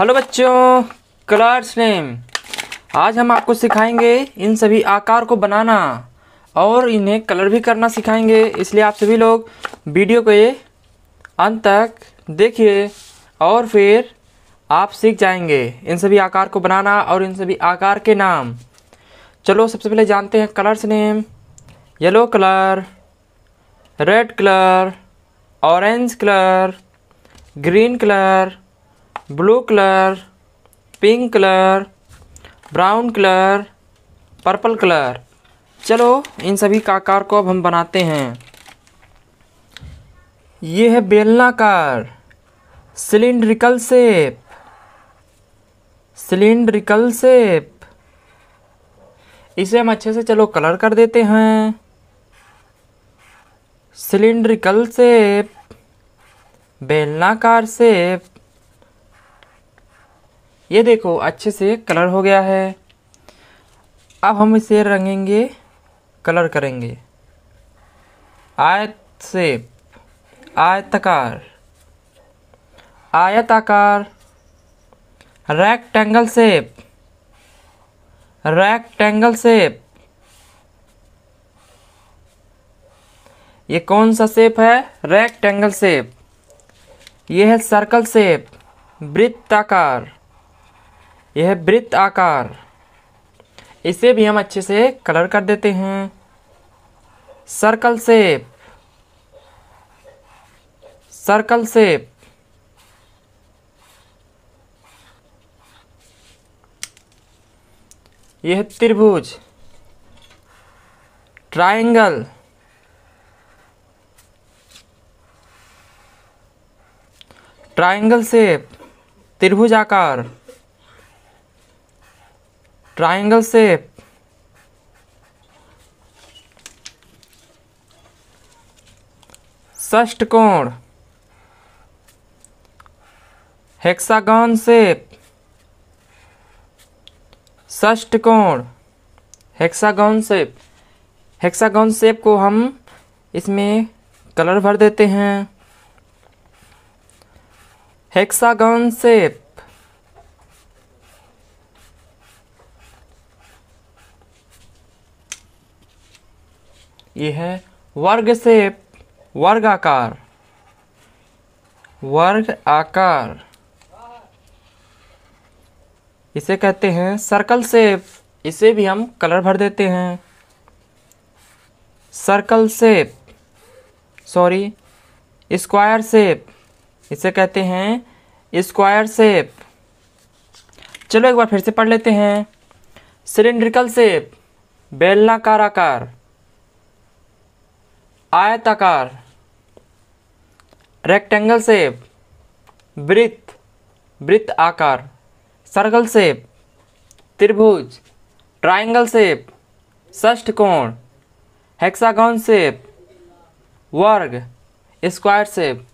hello बच्चों colours name आज हम आपको सिखाएंगे इन सभी आकार को बनाना और इन्हें कलर भी करना सिखाएंगे इसलिए आप सभी लोग वीडियो को ये अंत तक देखिए और फिर आप सीख जाएंगे इन सभी आकार को बनाना और इन सभी आकार के नाम चलो सबसे पहले जानते हैं colours name yellow colour red colour orange colour green colour blue colour pink colour brown colour purple colour चलो इन सभी का आकार को अब हम बनाते हैं ये है बेलनाकार सिलिंड्रिकल सेप सिलिंड्रिकल सेप इसे हम अच्छे से चलो कलर कर देते हैं सिलिंड्रिकल सेप बेलनाकार सेप ये देखो अच्छे से कलर हो गया है अब हम इसे रंगेंगे कलर करेंगे आयत सेप आयताकार आयताकार रेक्टेंगल सेप रेक्टेंगल सेप ये कौन सा सेप है रेक्टेंगल सेप ये है सर्कल सेप वृत्ताकार यह है वृत्त आकार इसे भी हम अच्छे से कलर कर देते हैं सर्कल सेप सर्कल सेप यह है त्रिभुज ट्रायंगल ट्रायंगल सेप त्रिभुज आकार ट्राइंगल shape षष्टकोण हेक्सागॉन शेप कोण हेक्सागॉन सेप हेक्सागॉन सेप को हम इसमें कलर भर देते हैं हेक्सागॉन सेप ये है वर्ग सेप वर्ग आकार वर्ग आकार इसे कहते हैं सर्कल सेप इसे भी हम कलर भर देते हैं circle shape sorry square shape इसे कहते हैं स्क्वायर सेप चलो एक बार फिर से पढ़ लेते हैं सिलेंड्रिकल सेप बेलनाकार आकार आयताकार रेक्टेंगल सेप वृत्त वृत्त आकार सर्कल सेप त्रिभुज ट्राइंगल सेप कोण हेक्सागॉन सेप वर्ग स्क्वायर सेप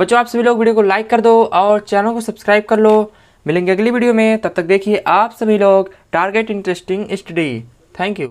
बच्चों आप सभी लोग वीडियो को लाइक कर दो और चैनल को सब्सक्राइब कर लो मिलेंगे अगली वीडियो में तब तक देखिए आप सभी लोग target interesting study thank you